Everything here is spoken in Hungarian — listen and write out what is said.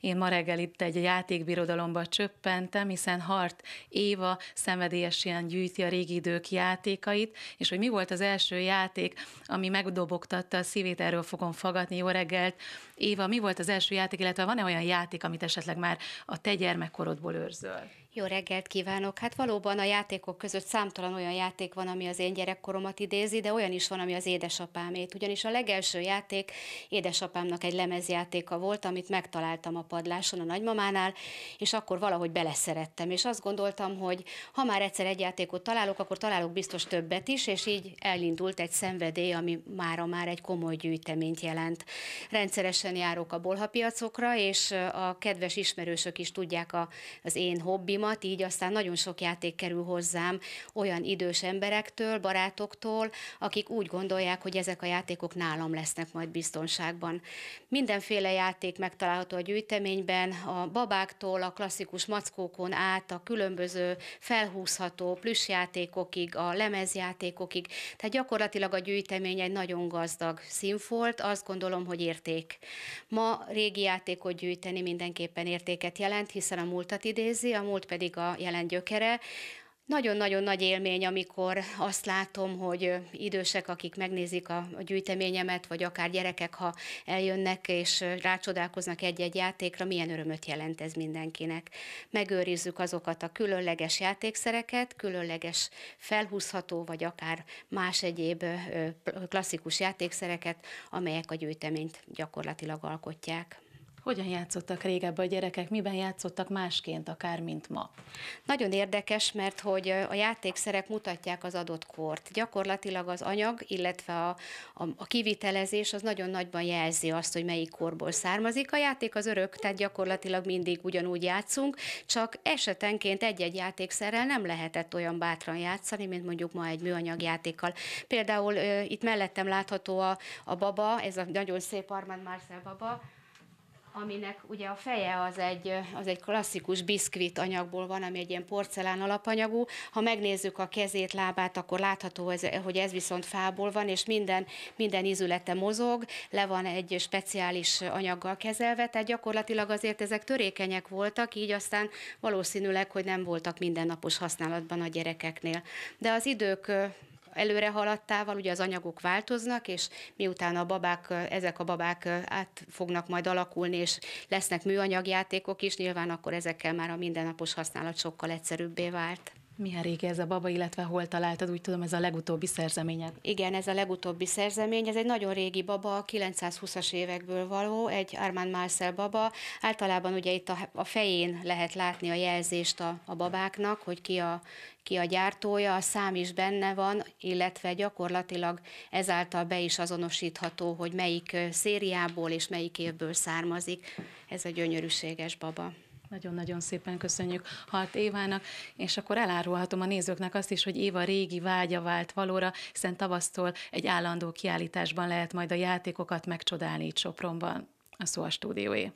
Én ma reggel itt egy játékbirodalomba csöppentem, hiszen Hart Éva szenvedélyesen gyűjti a régi idők játékait, és hogy mi volt az első játék, ami megdobogtatta a szívét, erről fogom fagadni. Jó reggelt! Éva, mi volt az első játék, illetve van-e olyan játék, amit esetleg már a te gyermekkorodból őrzöl? Jó reggelt kívánok! Hát valóban a játékok között számtalan olyan játék van, ami az én gyerekkoromat idézi, de olyan is van, ami az édesapámét. Ugyanis a legelső játék édesapámnak egy lemezjátéka volt, amit megtaláltam a padláson a nagymamánál, és akkor valahogy beleszerettem. És azt gondoltam, hogy ha már egyszer egy játékot találok, akkor találok biztos többet is, és így elindult egy szenvedély, ami mára már egy komoly gyűjteményt jelent. Rendszeresen járok a bolhapiacokra, és a kedves ismerősök is tudják a, az én hobbim, játékaimat, így aztán nagyon sok játék kerül hozzám olyan idős emberektől, barátoktól, akik úgy gondolják, hogy ezek a játékok nálam lesznek majd biztonságban. Mindenféle játék megtalálható a gyűjteményben, a babáktól, a klasszikus mackókon át, a különböző felhúzható plüssjátékokig, a lemezjátékokig. Tehát gyakorlatilag a gyűjtemény egy nagyon gazdag színfolt, azt gondolom, hogy érték. Ma régi játékot gyűjteni mindenképpen értéket jelent, hiszen a múltat idézi, a múlt pedig a jelen gyökere. Nagyon-nagyon nagy élmény, amikor azt látom, hogy idősek, akik megnézik a gyűjteményemet, vagy akár gyerekek, ha eljönnek és rácsodálkoznak egy-egy játékra, milyen örömöt jelent ez mindenkinek. Megőrizzük azokat a különleges játékszereket, különleges felhúzható, vagy akár más egyéb klasszikus játékszereket, amelyek a gyűjteményt gyakorlatilag alkotják. Hogyan játszottak régebben a gyerekek, miben játszottak másként, akár mint ma? Nagyon érdekes, mert hogy a játékszerek mutatják az adott kort. Gyakorlatilag az anyag, illetve a, a, a kivitelezés az nagyon nagyban jelzi azt, hogy melyik korból származik. A játék az örök, tehát gyakorlatilag mindig ugyanúgy játszunk, csak esetenként egy-egy játékszerrel nem lehetett olyan bátran játszani, mint mondjuk ma egy műanyag játékkal. Például itt mellettem látható a, a baba, ez a nagyon szép Armand Marcel baba, aminek ugye a feje az egy, az egy klasszikus biszkvit anyagból van, ami egy ilyen porcelán alapanyagú. Ha megnézzük a kezét, lábát, akkor látható, hogy ez viszont fából van, és minden, minden izülete mozog, le van egy speciális anyaggal kezelve, tehát gyakorlatilag azért ezek törékenyek voltak, így aztán valószínűleg, hogy nem voltak mindennapos használatban a gyerekeknél. De az idők előre haladtával ugye az anyagok változnak, és miután a babák, ezek a babák át fognak majd alakulni, és lesznek műanyagjátékok is, nyilván akkor ezekkel már a mindennapos használat sokkal egyszerűbbé vált. Milyen régi ez a baba, illetve hol találtad, úgy tudom, ez a legutóbbi szerzeményed? Igen, ez a legutóbbi szerzemény, ez egy nagyon régi baba, 920-as évekből való, egy Armand Marcel baba. Általában ugye itt a, a fején lehet látni a jelzést a, a babáknak, hogy ki a, ki a gyártója, a szám is benne van, illetve gyakorlatilag ezáltal be is azonosítható, hogy melyik szériából és melyik évből származik. Ez a gyönyörűséges baba. Nagyon-nagyon szépen köszönjük Hart Évának, és akkor elárulhatom a nézőknek azt is, hogy Éva régi vágya vált valóra, hiszen tavasztól egy állandó kiállításban lehet majd a játékokat megcsodálni itt Sopronban. A szó a stúdióé.